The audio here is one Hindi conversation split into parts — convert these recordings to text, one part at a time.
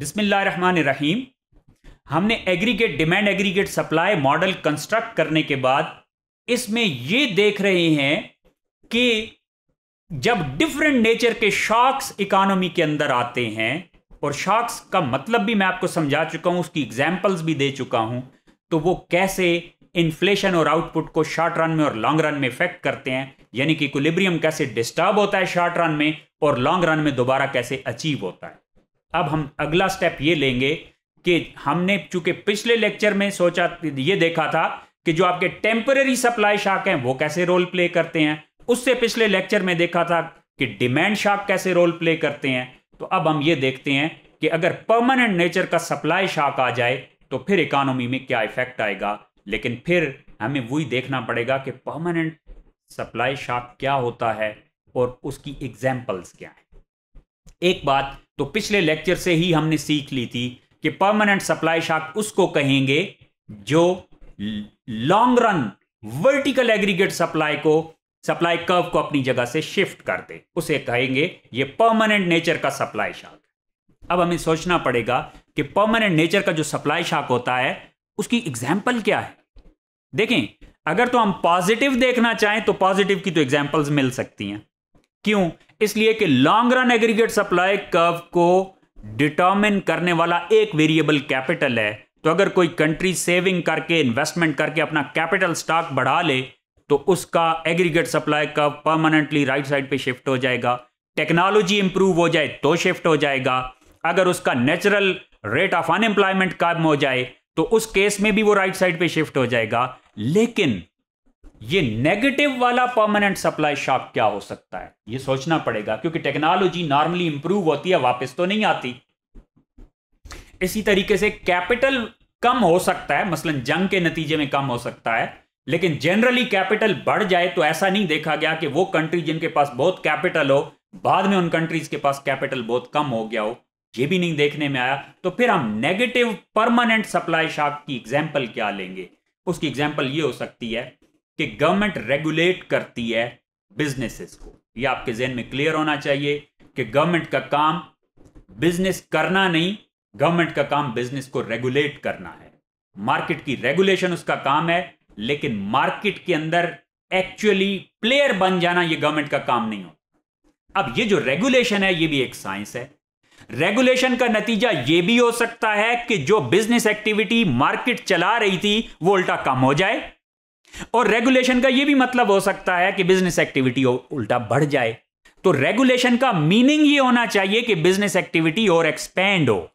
बिस्मिल्लाहमानिर्रहीम हमने aggregate demand aggregate supply model construct करने के बाद इसमें ये देख रहे हैं कि जब डिफरेंट नेचर के शॉक्स इकोनॉमी के अंदर आते हैं और शॉक्स का मतलब भी मैं आपको समझा चुका हूं उसकी एग्जाम्पल्स भी दे चुका हूं तो वो कैसे इन्फ्लेशन और आउटपुट को शॉर्ट रन में और लॉन्ग रन में इफेक्ट करते हैं यानी कि इक्विलिब्रियम कैसे डिस्टर्ब होता है शॉर्ट रन में और लॉन्ग रन में दोबारा कैसे अचीव होता है अब हम अगला स्टेप ये लेंगे कि हमने चूंकि पिछले लेक्चर में सोचा ये देखा था कि जो आपके टेम्पररी सप्लाई शाक हैं वो कैसे रोल प्ले करते हैं उससे पिछले लेक्चर में देखा था कि डिमांड शाक कैसे रोल प्ले करते हैं तो अब हम ये देखते हैं कि अगर परमानेंट नेचर का सप्लाई शाक आ जाए तो फिर इकानमी में क्या इफेक्ट आएगा लेकिन फिर हमें वही देखना पड़ेगा कि परमानेंट सप्लाई शाक क्या होता है और उसकी एग्जाम्पल्स क्या है एक बात तो पिछले लेक्चर से ही हमने सीख ली थी कि परमानेंट सप्लाई शार्क उसको कहेंगे जो long run vertical aggregate supply को सप्लाई कर्व को अपनी जगह से शिफ्ट कर दे उसे कहेंगे ये परमानेंट नेचर का सप्लाई शार्क अब हमें सोचना पड़ेगा कि परमानेंट नेचर का जो सप्लाई शाक होता है उसकी एग्जाम्पल क्या है देखें अगर तो हम पॉजिटिव देखना चाहें तो पॉजिटिव की तो एग्जाम्पल्स मिल सकती हैं क्यों इसलिए कि long run aggregate supply curve को डिटर्मिन करने वाला एक वेरिएबल कैपिटल है तो अगर कोई कंट्री सेविंग करके इन्वेस्टमेंट करके अपना कैपिटल स्टॉक बढ़ा ले तो उसका aggregate supply curve permanently right side पे शिफ्ट हो जाएगा टेक्नोलॉजी इंप्रूव हो जाए तो शिफ्ट हो जाएगा अगर उसका नेचुरल रेट ऑफ अनएम्प्लॉयमेंट कम हो जाए तो उस केस में भी वो राइट साइड पे शिफ्ट हो जाएगा लेकिन ये नेगेटिव वाला परमानेंट सप्लाई शॉक क्या हो सकता है ये सोचना पड़ेगा क्योंकि टेक्नोलॉजी नॉर्मली इंप्रूव होती है वापस तो नहीं आती इसी तरीके से कैपिटल कम हो सकता है मसलन जंग के नतीजे में कम हो सकता है लेकिन जनरली कैपिटल बढ़ जाए तो ऐसा नहीं देखा गया कि वो कंट्री जिनके पास बहुत कैपिटल हो बाद में उन कंट्रीज के पास कैपिटल बहुत कम हो गया हो ये भी नहीं देखने में आया तो फिर हम नेगेटिव परमानेंट सप्लाई शॉक की एग्जाम्पल क्या लेंगे उसकी एग्जाम्पल ये हो सकती है कि गवर्नमेंट रेगुलेट करती है बिजनेसेस को ये आपके जहन में क्लियर होना चाहिए कि गवर्नमेंट का काम बिजनेस करना नहीं गवर्नमेंट का काम बिजनेस को रेगुलेट करना है मार्केट की रेगुलेशन उसका काम है लेकिन मार्केट के अंदर एक्चुअली प्लेयर बन जाना यह गवर्नमेंट का काम नहीं होता अब ये जो रेगुलेशन है ये भी एक साइंस है रेगुलेशन का नतीजा यह भी हो सकता है कि जो बिजनेस एक्टिविटी मार्केट चला रही थी वो उल्टा कम हो जाए और रेगुलेशन का यह भी मतलब हो सकता है कि बिजनेस एक्टिविटी उल्टा बढ़ जाए तो रेगुलेशन का मीनिंग ये होना चाहिए कि बिजनेस एक्टिविटी और एक्सपेंड हो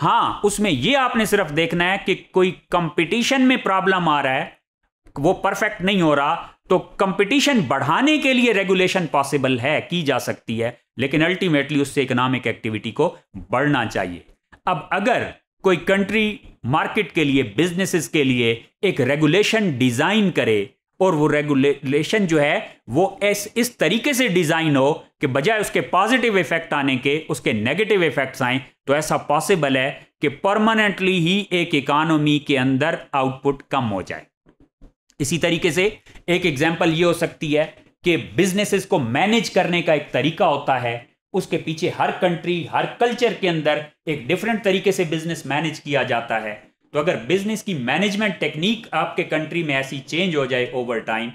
हां उसमें यह आपने सिर्फ देखना है कि कोई कंपटीशन में प्रॉब्लम आ रहा है वो परफेक्ट नहीं हो रहा तो कंपटीशन बढ़ाने के लिए रेगुलेशन पॉसिबल है की जा सकती है लेकिन अल्टीमेटली उससे इकोनॉमिक एक्टिविटी को बढ़ना चाहिए अब अगर कोई कंट्री मार्केट के लिए बिजनेसेस के लिए एक रेगुलेशन डिजाइन करे और वो रेगुलेशन जो है वो इस इस तरीके से डिजाइन हो कि बजाय उसके पॉजिटिव इफेक्ट आने के उसके नेगेटिव इफेक्ट्स आए तो ऐसा पॉसिबल है कि परमानेंटली ही एक इकोनॉमी के अंदर आउटपुट कम हो जाए इसी तरीके से एक एग्जाम्पल ये हो सकती है कि बिजनेसेस को मैनेज करने का एक तरीका होता है उसके पीछे हर कंट्री हर कल्चर के अंदर एक डिफरेंट तरीके से बिजनेस मैनेज किया जाता है तो अगर बिजनेस की मैनेजमेंट टेक्निक आपके कंट्री में ऐसी चेंज हो जाए ओवर टाइम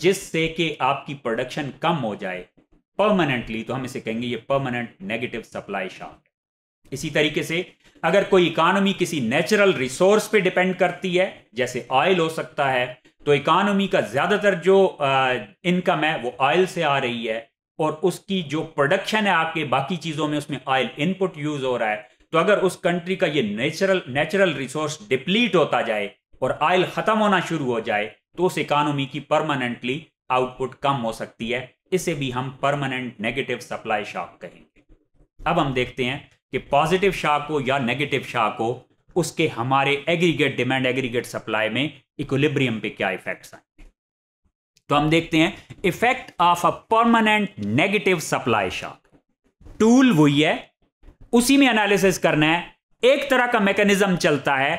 जिससे कि आपकी प्रोडक्शन कम हो जाए परमानेंटली तो हम इसे कहेंगे ये परमानेंट नेगेटिव सप्लाई शॉक इसी तरीके से अगर कोई इकानमी किसी नेचुरल रिसोर्स पे डिपेंड करती है जैसे ऑयल हो सकता है तो इकानमी का ज़्यादातर जो इनकम है वो ऑयल से आ रही है और उसकी जो प्रोडक्शन है आपके बाकी चीज़ों में उसमें ऑयल इनपुट यूज़ हो रहा है तो अगर उस कंट्री का ये नेचुरल नेचुरल रिसोर्स डिप्लीट होता जाए और ऑयल ख़त्म होना शुरू हो जाए तो उस इकानमी की परमानेंटली आउटपुट कम हो सकती है इसे भी हम परमानेंट नेगेटिव सप्लाई शॉक कहेंगे अब हम देखते हैं कि पॉजिटिव शॉक हो या नेगेटिव शॉक हो उसके हमारे एग्रीगेट डिमांड एग्रीगेट सप्लाई में इक्विलिब्रियम पे क्या इफेक्ट्स आए तो हम देखते हैं effect of a permanent negative supply shock tool वही है उसी में एनालिसिस करना है एक तरह का मैकेनिज्म चलता है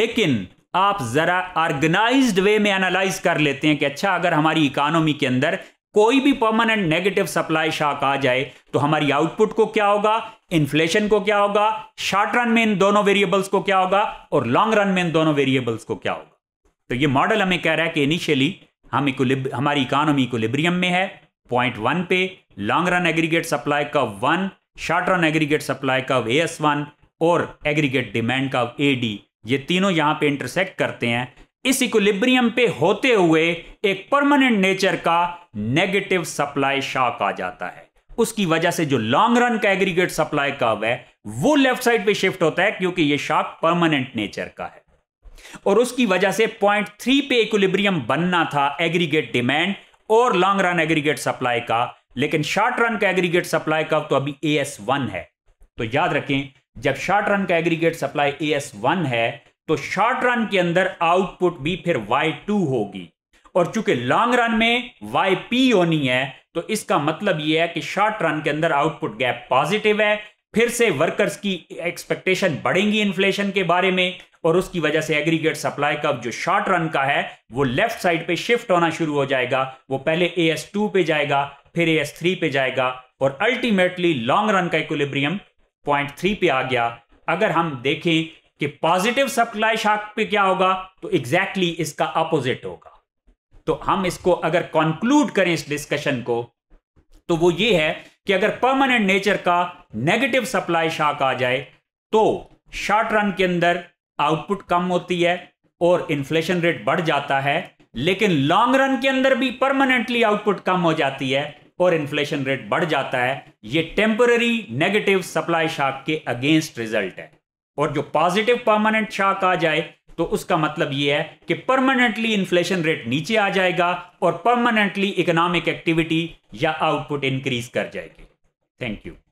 लेकिन आप जरा ऑर्गेनाइज्ड वे में एनालाइज कर लेते हैं कि अच्छा अगर हमारी इकोनॉमी के अंदर कोई भी परमानेंट नेगेटिव सप्लाई शॉक आ जाए तो हमारी आउटपुट को क्या होगा इन्फ्लेशन को क्या होगा शॉर्ट रन में इन दोनों वेरिएबल्स को क्या होगा और लॉन्ग रन में इन दोनों वेरिएबल्स को क्या होगा तो ये मॉडल हमें कह रहा है कि इनिशियली हम इकोलिब हमारी इकानमी इकोलिब्रियम में है पॉइंट वन पे लॉन्ग रन एग्रीगेट सप्लाई का one short run aggregate supply का ए एस वन और एग्रीगेट डिमांड का ए डी ये तीनों यहाँ पे इंटरसेक्ट करते हैं इस इकोलिब्रियम पे होते हुए एक परमानेंट नेचर का नेगेटिव सप्लाई शॉक आ जाता है उसकी वजह से जो लॉन्ग रन का एग्रीगेट सप्लाई कर्व है वो लेफ्ट साइड पे शिफ्ट होता है क्योंकि ये शॉक परमानेंट नेचर का है और उसकी वजह से पॉइंट थ्री पे इक्विलिब्रियम बनना था एग्रीगेट डिमांड और लॉन्ग रन एग्रीगेट सप्लाई का लेकिन शॉर्ट रन का एग्रीगेट सप्लाई का तो अभी ए एस वन है तो याद रखें जब शॉर्ट रन का aggregate supply A S one है तो शॉर्ट रन के अंदर आउटपुट भी फिर वाई टू होगी और चूंकि लॉन्ग रन में वाई पी होनी है तो इसका मतलब यह है कि शॉर्ट रन के अंदर आउटपुट गैप पॉजिटिव है फिर से वर्कर्स की एक्सपेक्टेशन बढ़ेंगी इन्फ्लेशन के बारे में और उसकी वजह से एग्रीगेट सप्लाई कब जो शॉर्ट रन का है वो लेफ्ट साइड पे शिफ्ट होना शुरू हो जाएगा वो पहले ए एस टू पे जाएगा फिर ए एस थ्री पे जाएगा और अल्टीमेटली लॉन्ग रन का इक्विलिब्रियम पॉइंट थ्री पे आ गया अगर हम देखें कि पॉजिटिव सप्लाई शॉक पे क्या होगा तो एग्जैक्टली exactly इसका अपोजिट होगा तो हम इसको अगर कंक्लूड करें इस डिस्कशन को तो वो ये है कि अगर परमानेंट नेचर का नेगेटिव सप्लाई शार्क आ जाए तो शॉर्ट रन के अंदर आउटपुट कम होती है और इन्फ्लेशन रेट बढ़ जाता है लेकिन लॉन्ग रन के अंदर भी परमानेंटली आउटपुट कम हो जाती है और इन्फ्लेशन रेट बढ़ जाता है ये टेम्पररी नेगेटिव सप्लाई शाक के अगेंस्ट रिजल्ट है और जो पॉजिटिव परमानेंट शाक आ जाए तो उसका मतलब यह है कि परमानेंटली इन्फ्लेशन रेट नीचे आ जाएगा और परमानेंटली इकोनॉमिक एक्टिविटी या आउटपुट इंक्रीज कर जाएगी थैंक यू